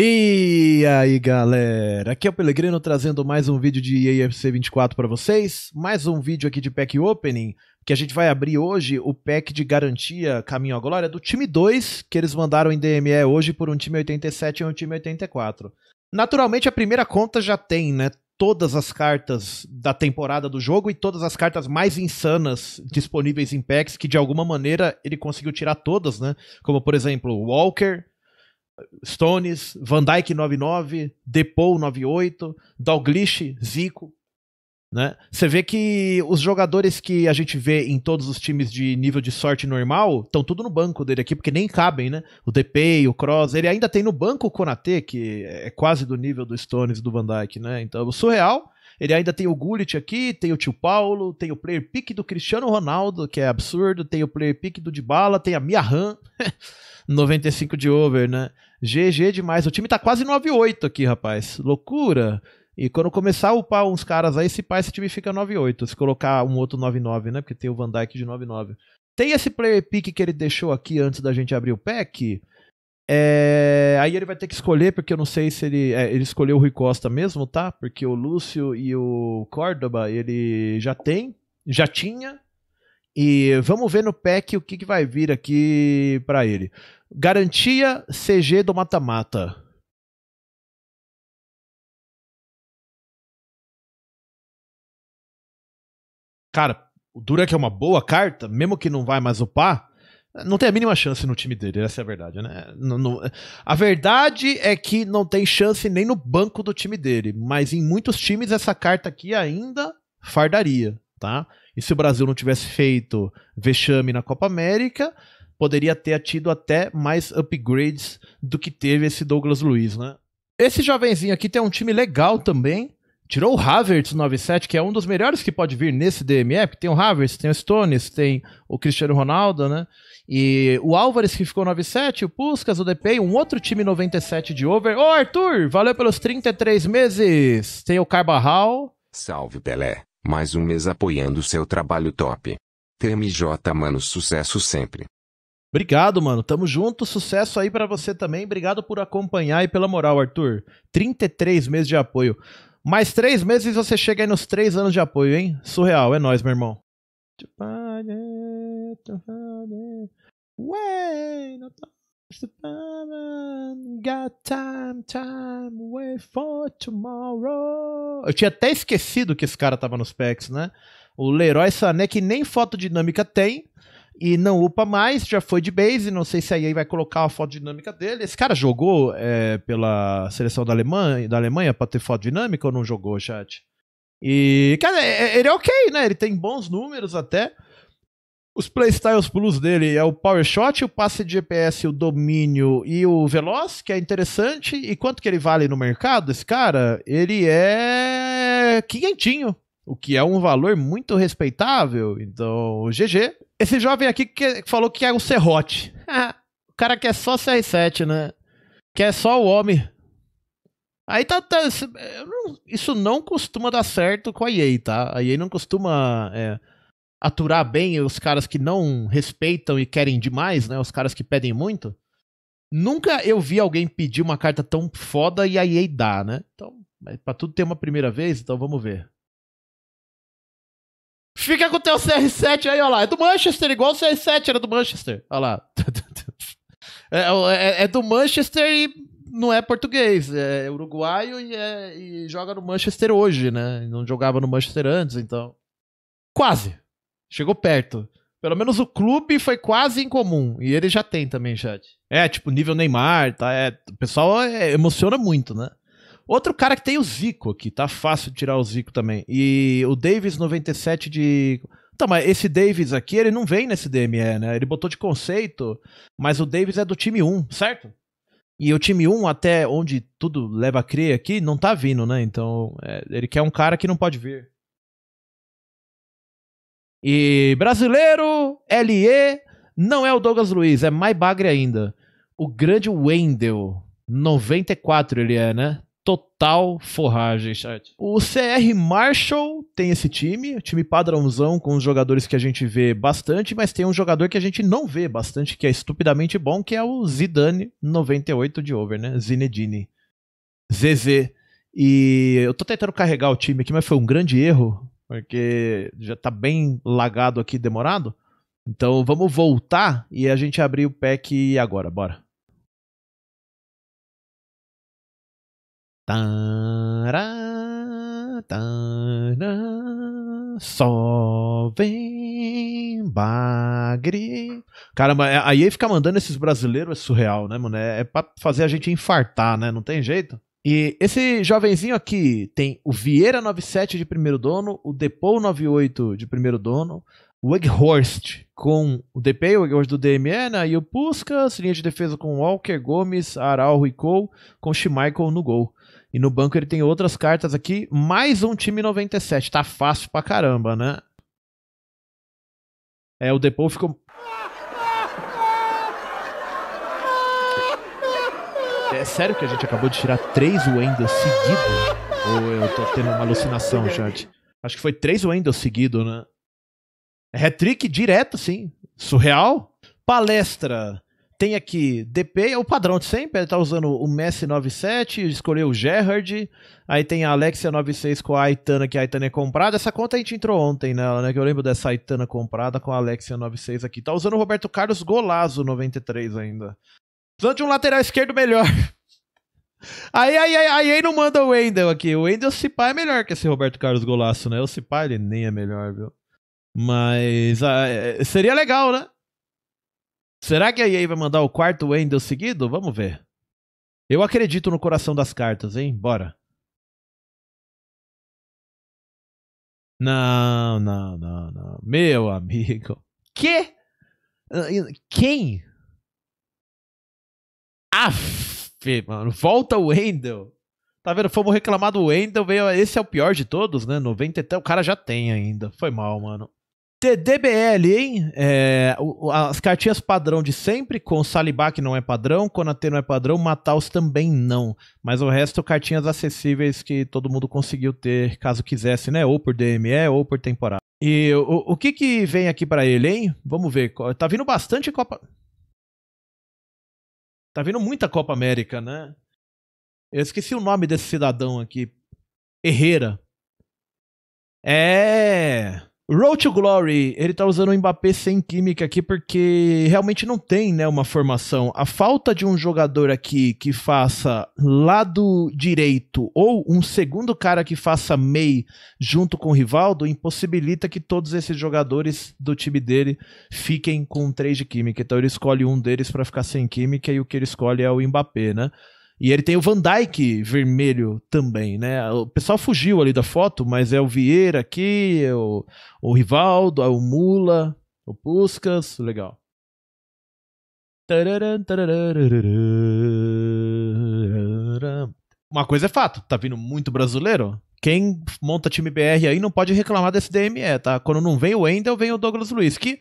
E aí galera, aqui é o Pelegrino trazendo mais um vídeo de EAFC 24 para vocês, mais um vídeo aqui de pack opening, que a gente vai abrir hoje o pack de garantia Caminho à Glória do time 2, que eles mandaram em DME hoje por um time 87 e um time 84. Naturalmente a primeira conta já tem, né, todas as cartas da temporada do jogo e todas as cartas mais insanas disponíveis em packs, que de alguma maneira ele conseguiu tirar todas, né, como por exemplo Walker, Stones, Van Dyke 99, Depou 98, Dalglish, Zico. Né? Você vê que os jogadores que a gente vê em todos os times de nível de sorte normal estão tudo no banco dele aqui, porque nem cabem, né? O Depay, o Cross, ele ainda tem no banco o Konate, que é quase do nível do Stones do Van Dyke, né? Então, é surreal. Ele ainda tem o Gullit aqui, tem o Tio Paulo, tem o player pick do Cristiano Ronaldo, que é absurdo, tem o player pick do Dybala, tem a Mia Han, 95 de over, né? GG demais. O time tá quase 9-8 aqui, rapaz. Loucura. E quando começar a upar uns caras aí, se pá, esse time fica 9-8. Se colocar um outro 9-9, né? Porque tem o Van Dyke de 9-9. Tem esse player pick que ele deixou aqui antes da gente abrir o pack. É, aí ele vai ter que escolher, porque eu não sei se ele. É, ele escolheu o Rui Costa mesmo, tá? Porque o Lúcio e o Córdoba, ele já tem, já tinha. E vamos ver no pack o que, que vai vir aqui para ele. Garantia CG do mata-mata. Cara, o Dura que é uma boa carta, mesmo que não vai mais upar não tem a mínima chance no time dele, essa é a verdade, né? a verdade é que não tem chance nem no banco do time dele, mas em muitos times essa carta aqui ainda fardaria, tá? E se o Brasil não tivesse feito vexame na Copa América, poderia ter tido até mais upgrades do que teve esse Douglas Luiz, né? Esse jovenzinho aqui tem um time legal também, tirou o Havertz 97, que é um dos melhores que pode vir nesse DME, porque tem o Havertz, tem o Stones, tem o Cristiano Ronaldo, né? E o Álvares que ficou 97, o Puskas, o DP, um outro time 97 de over. Ô Arthur, valeu pelos 33 meses. Tem o Carbarral. Salve Pelé, mais um mês apoiando o seu trabalho top. TMJ, mano, sucesso sempre. Obrigado, mano. Tamo junto. Sucesso aí para você também. Obrigado por acompanhar e pela moral, Arthur. 33 meses de apoio. Mais três meses e você chega aí nos três anos de apoio, hein? Surreal, é nóis, meu irmão. Eu tinha até esquecido que esse cara tava nos packs, né? O Leroy Sané, que nem foto dinâmica tem, e não upa mais, já foi de base, não sei se aí vai colocar a foto dinâmica dele. Esse cara jogou é, pela seleção da Alemanha, da Alemanha pra ter foto dinâmica ou não jogou, chat? E, cara, é, é, ele é ok, né? Ele tem bons números até. Os playstyles plus dele é o power shot, o passe de GPS, o domínio e o veloz, que é interessante. E quanto que ele vale no mercado, esse cara? Ele é quinhentinho o que é um valor muito respeitável. Então, GG. Esse jovem aqui que falou que é o Serrote. o cara quer só CR7, né? Quer só o homem. Aí tá, tá. isso não costuma dar certo com a EA, tá? A EA não costuma é, aturar bem os caras que não respeitam e querem demais, né? Os caras que pedem muito. Nunca eu vi alguém pedir uma carta tão foda e a EA dá, né? Então, é pra tudo ter uma primeira vez, então vamos ver. Fica com o teu CR7 aí, olha lá. É do Manchester, igual o CR7 era do Manchester. Olha lá. É, é, é do Manchester e não é português. É uruguaio e, é, e joga no Manchester hoje, né? Não jogava no Manchester antes, então. Quase. Chegou perto. Pelo menos o clube foi quase incomum. E ele já tem também, chat. É, tipo, nível Neymar, tá? É, o pessoal é, emociona muito, né? Outro cara que tem o Zico aqui, tá fácil de tirar o Zico também. E o Davis 97 de. Tá, mas esse Davis aqui, ele não vem nesse DME, né? Ele botou de conceito, mas o Davis é do time 1, certo? E o time 1, até onde tudo leva a crer aqui, não tá vindo, né? Então, é, ele quer um cara que não pode vir. E brasileiro, LE, não é o Douglas Luiz, é mais bagre ainda. O grande Wendel, 94 ele é, né? Total Forragem, chat. O CR Marshall tem esse time, time padrãozão com os jogadores que a gente vê bastante, mas tem um jogador que a gente não vê bastante, que é estupidamente bom, que é o Zidane 98 de over, né? Zinedine. ZZ. E eu tô tentando carregar o time aqui, mas foi um grande erro, porque já tá bem lagado aqui, demorado. Então vamos voltar e a gente abrir o pack agora, bora. Tará, tará, só vem bagre. Caramba, é, aí ficar mandando esses brasileiros é surreal, né, mano? É, é pra fazer a gente infartar, né? Não tem jeito. E esse jovenzinho aqui tem o Vieira 97 de primeiro dono, o Depou 98 de primeiro dono, Weghorst com o DP, o Weghorst do DMN, e o Puskas, linha de defesa com Walker, Gomes, Aral e Cole, com Schmeichel no gol. E no banco ele tem outras cartas aqui, mais um time 97, tá fácil pra caramba, né? É, o Depô ficou... É sério que a gente acabou de tirar três Wendels seguidos? Ou eu tô tendo uma alucinação, chat? Acho que foi três Wendels seguidos, né? Hat-trick direto, sim. Surreal. Palestra. Tem aqui DP, é o padrão de sempre. Ele tá usando o Messi 97, escolheu o Gerrard. Aí tem a Alexia 96 com a Aitana, que a Aitana é comprada. Essa conta a gente entrou ontem nela, né? Que eu lembro dessa Aitana comprada com a Alexia 96 aqui. Tá usando o Roberto Carlos Golazo 93 ainda. Precisando de um lateral esquerdo melhor. Aí, aí, aí, aí não manda o Wendel aqui. O Wendel, se pá, é melhor que esse Roberto Carlos Golaço, né? O Cipá, ele nem é melhor, viu? Mas ah, é, é, seria legal, né? Será que a EA vai mandar o quarto Wendel seguido? Vamos ver. Eu acredito no coração das cartas, hein? Bora. Não, não, não, não. Meu amigo. Que? Ah, quem? Aff, mano. Volta o Wendel. Tá vendo? Fomos reclamar do Wendel. Veio... Esse é o pior de todos, né? 90 até. O cara já tem ainda. Foi mal, mano. TDBL, hein? É, as cartinhas padrão de sempre, com Salibá que não é padrão, Konate não é padrão, Mataus também não. Mas o resto, cartinhas acessíveis que todo mundo conseguiu ter, caso quisesse, né? Ou por DME ou por temporada. E o, o que que vem aqui para ele, hein? Vamos ver. Tá vindo bastante Copa... Tá vindo muita Copa América, né? Eu esqueci o nome desse cidadão aqui. Herrera. É... Road to Glory, ele tá usando o Mbappé sem química aqui porque realmente não tem, né, uma formação. A falta de um jogador aqui que faça lado direito ou um segundo cara que faça meio junto com o Rivaldo impossibilita que todos esses jogadores do time dele fiquem com três de química. Então ele escolhe um deles para ficar sem química e o que ele escolhe é o Mbappé, né? E ele tem o Van Dyke vermelho também, né? O pessoal fugiu ali da foto, mas é o Vieira aqui, é o, o Rivaldo, é o Mula, o Puskas, legal. Uma coisa é fato, tá vindo muito brasileiro. Quem monta time BR aí não pode reclamar desse DME, tá? Quando não vem o Wendel, vem o Douglas Luiz, que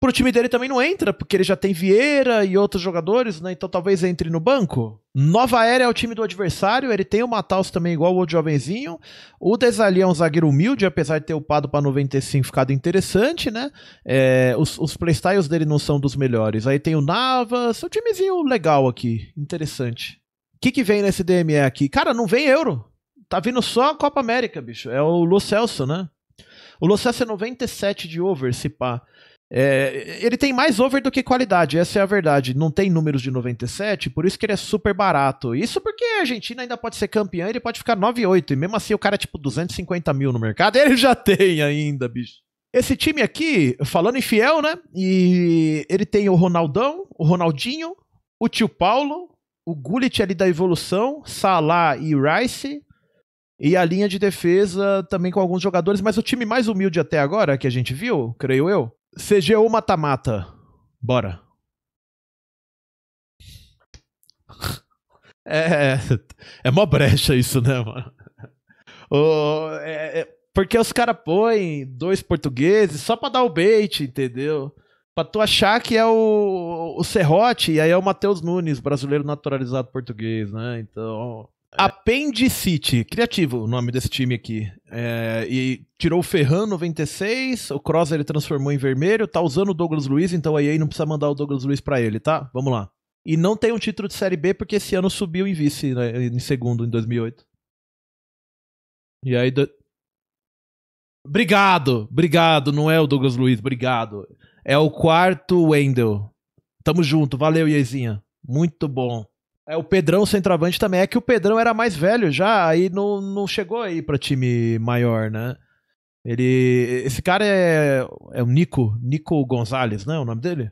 pro time dele também não entra, porque ele já tem Vieira e outros jogadores, né? Então talvez entre no banco. Nova Era é o time do adversário, ele tem o Mataus também igual o outro jovenzinho. O Desali é um zagueiro humilde, apesar de ter upado para 95 ficado interessante, né? É, os, os playstyles dele não são dos melhores. Aí tem o Navas, é um timezinho legal aqui, interessante. O que, que vem nesse DME aqui? Cara, não vem Euro. Tá vindo só a Copa América, bicho. É o Lu Celso, né? O Lu Celso é 97 de over, se pá. É, ele tem mais over do que qualidade, essa é a verdade. Não tem números de 97, por isso que ele é super barato. Isso porque a Argentina ainda pode ser campeã, ele pode ficar 9,8. E mesmo assim o cara é tipo 250 mil no mercado, ele já tem ainda, bicho. Esse time aqui, falando em fiel, né? E ele tem o Ronaldão, o Ronaldinho, o tio Paulo, o Gullit ali da evolução, Salah e Rice, e a linha de defesa também com alguns jogadores, mas o time mais humilde até agora que a gente viu, creio eu, CGU mata-mata. Bora. É, é mó brecha isso, né, mano? é, é, porque os caras põem dois portugueses só pra dar o bait, entendeu? Pra tu achar que é o, o Serrote e aí é o Matheus Nunes, brasileiro naturalizado português, né? Então, é. Appendicite, criativo o nome desse time aqui. É, e tirou o Ferran 96, o Cross ele transformou em vermelho, tá usando o Douglas Luiz, então aí não precisa mandar o Douglas Luiz para ele, tá? Vamos lá. E não tem um título de Série B porque esse ano subiu em vice, né, em segundo, em 2008. E aí. Do... Obrigado, obrigado, não é o Douglas Luiz, obrigado. É o quarto Wendel. Tamo junto, valeu, Iezinha. Muito bom. É, o Pedrão, centroavante, também. É que o Pedrão era mais velho já, aí não, não chegou aí pra time maior, né? Ele. Esse cara é. É o Nico. Nico Gonzalez, né? O nome dele?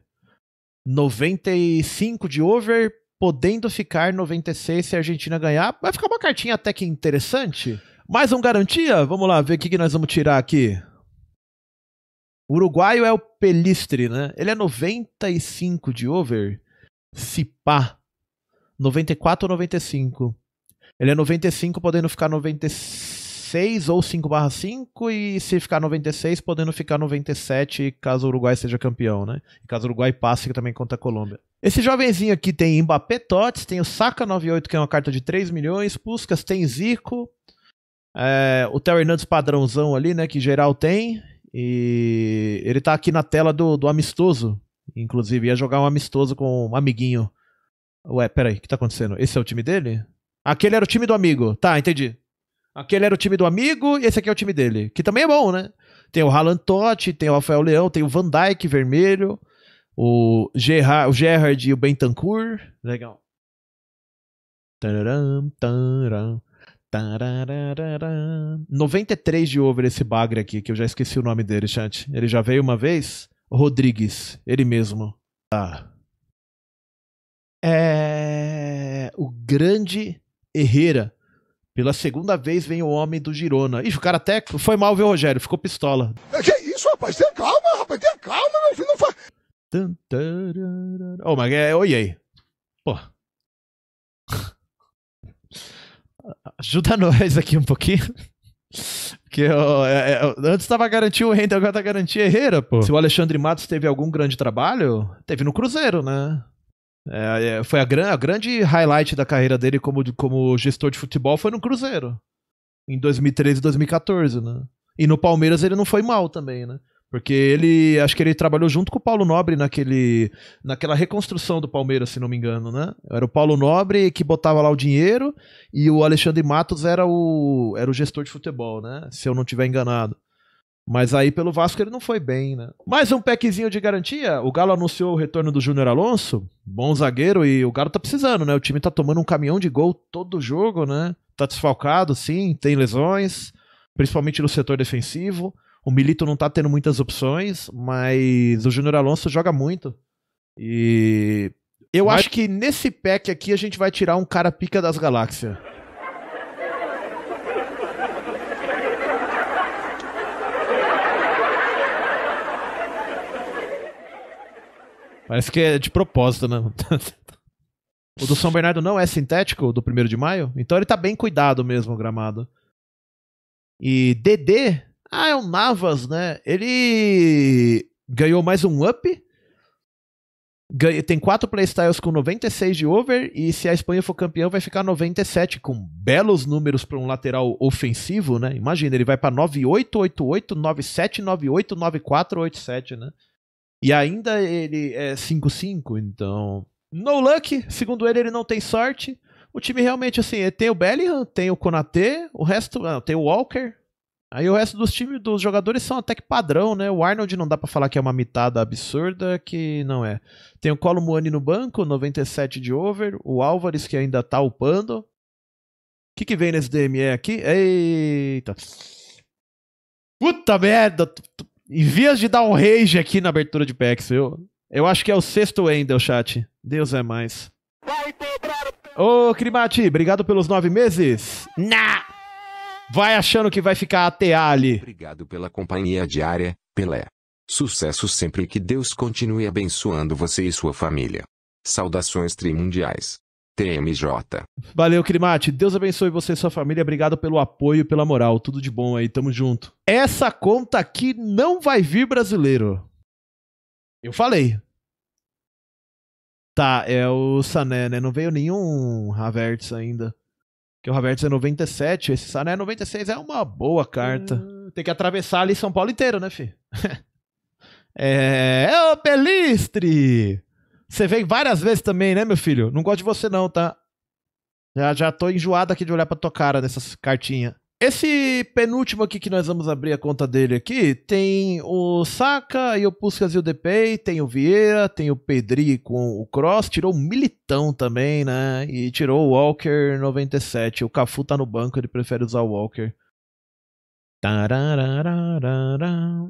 95 de over, podendo ficar 96 se a Argentina ganhar. Vai ficar uma cartinha até que interessante. Mais um garantia? Vamos lá, ver o que, que nós vamos tirar aqui. O uruguaio é o Pelistre, né? Ele é 95 de over. Se pá. 94 ou 95. Ele é 95 podendo ficar 96 ou 5 barra 5 e se ficar 96 podendo ficar 97 caso o Uruguai seja campeão, né? E caso o Uruguai passe que também conta a Colômbia. Esse jovenzinho aqui tem Mbappé Tots, tem o Saka 98 que é uma carta de 3 milhões, Puskas tem Zico, é, o Terry Hernandes padrãozão ali, né, que geral tem, e ele tá aqui na tela do, do amistoso, inclusive ia jogar um amistoso com um amiguinho Ué, peraí, o que tá acontecendo? Esse é o time dele? Aquele era o time do amigo. Tá, entendi. Aquele era o time do amigo e esse aqui é o time dele. Que também é bom, né? Tem o Haaland Totti, tem o Rafael Leão, tem o Van Dijk vermelho, o Gerard, o Gerard e o Bentancur. Legal. Tararam, tararam. 93 de over esse bagre aqui, que eu já esqueci o nome dele, chat. Ele já veio uma vez? Rodrigues, ele mesmo. Tá. Ah é o grande Herrera. Pela segunda vez vem o homem do Girona. Ixi, o cara até foi mal, viu, Rogério? Ficou pistola. É, que isso, rapaz? Tenha calma, rapaz. Tenha calma, meu filho. Não faz... Ô, oh, mas é, Oi, aí. Pô. Ajuda nós aqui um pouquinho. Porque eu, eu, eu, antes estava garantindo o Render, agora tá garantindo Herrera, pô. Se o Alexandre Matos teve algum grande trabalho, teve no Cruzeiro, né? É, é, foi a, gran, a, grande highlight da carreira dele como, como gestor de futebol foi no Cruzeiro. Em 2013 e 2014, né? E no Palmeiras ele não foi mal também, né? Porque ele. Acho que ele trabalhou junto com o Paulo Nobre naquele, naquela reconstrução do Palmeiras, se não me engano, né? Era o Paulo Nobre que botava lá o dinheiro e o Alexandre Matos era o, era o gestor de futebol, né? Se eu não tiver enganado. Mas aí pelo Vasco ele não foi bem, né? Mais um packzinho de garantia. O Galo anunciou o retorno do Júnior Alonso, bom zagueiro e o Galo tá precisando, né? O time tá tomando um caminhão de gol todo jogo, né? Tá desfalcado, sim, tem lesões, principalmente no setor defensivo. O Milito não tá tendo muitas opções, mas o Júnior Alonso joga muito. E eu mas... acho que nesse pack aqui a gente vai tirar um cara pica das galáxias. Parece que é de propósito, né? o do São Bernardo não é sintético, do 1 de maio? Então ele tá bem cuidado mesmo, o gramado. E DD, ah, é o Navas, né? Ele ganhou mais um up. tem quatro playstyles com 96 de over e se a Espanha for campeão vai ficar 97 com belos números para um lateral ofensivo, né? Imagina, ele vai para 98, 94, 87, né? E ainda ele é 5-5, então. No luck, segundo ele, ele não tem sorte. O time realmente, assim, é, tem o Bellingham, tem o Konatê, o resto. Não, ah, tem o Walker. Aí o resto dos times, dos jogadores são até que padrão, né? O Arnold não dá para falar que é uma mitada absurda, que não é. Tem o Colomwani no banco, 97 de over. O Álvares, que ainda tá upando. O que, que vem nesse DME aqui? Eita! Puta merda! Em vias de dar um rage aqui na abertura de PEX, eu, eu acho que é o sexto Endel, chat. Deus é mais. Ô, Crimati, obrigado pelos nove meses. Na! Vai achando que vai ficar até ali. Obrigado pela companhia diária, Pelé. Sucesso sempre e que Deus continue abençoando você e sua família. Saudações trimundiais. TMJ. Valeu, Crimate. Deus abençoe você e sua família. Obrigado pelo apoio e pela moral. Tudo de bom aí, tamo junto. Essa conta aqui não vai vir brasileiro. Eu falei. Tá, é o Sané, né? Não veio nenhum Havertz ainda. Porque o Havertz é 97, esse Sané é 96 é uma boa carta. Hum. tem que atravessar ali São Paulo inteiro, né, fi? é, o Pelistre! Você veio várias vezes também, né, meu filho? Não gosto de você, não, tá? Já, já tô enjoado aqui de olhar pra tua cara nessas cartinhas. Esse penúltimo aqui que nós vamos abrir a conta dele aqui, tem o Saka e o Puskas e o DPI, tem o Vieira, tem o Pedri com o Cross, tirou o Militão também, né? E tirou o Walker 97. O Cafu tá no banco, ele prefere usar o Walker.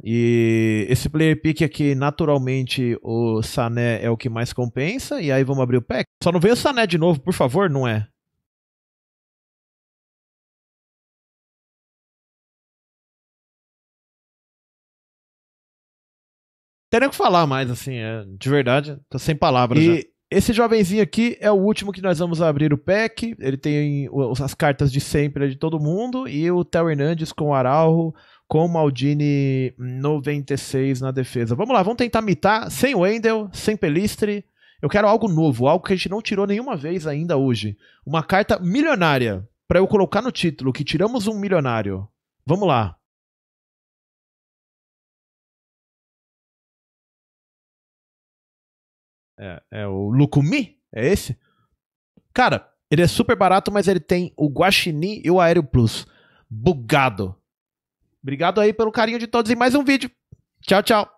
E esse player pick aqui, naturalmente, o Sané é o que mais compensa. E aí vamos abrir o pack. Só não vem o Sané de novo, por favor, não é? o que falar mais, assim, é, de verdade, tô sem palavras e... já. Esse jovenzinho aqui é o último que nós vamos abrir o pack. Ele tem as cartas de sempre né, de todo mundo. E o Theo Hernandes com o Araujo, com o Maldini 96 na defesa. Vamos lá, vamos tentar mitar sem Wendel, sem Pelistre. Eu quero algo novo, algo que a gente não tirou nenhuma vez ainda hoje. Uma carta milionária para eu colocar no título que tiramos um milionário. Vamos lá. É, é o Lukumi? É esse? Cara, ele é super barato, mas ele tem o Guaxinim e o Aéreo Plus. Bugado. Obrigado aí pelo carinho de todos em mais um vídeo. Tchau, tchau.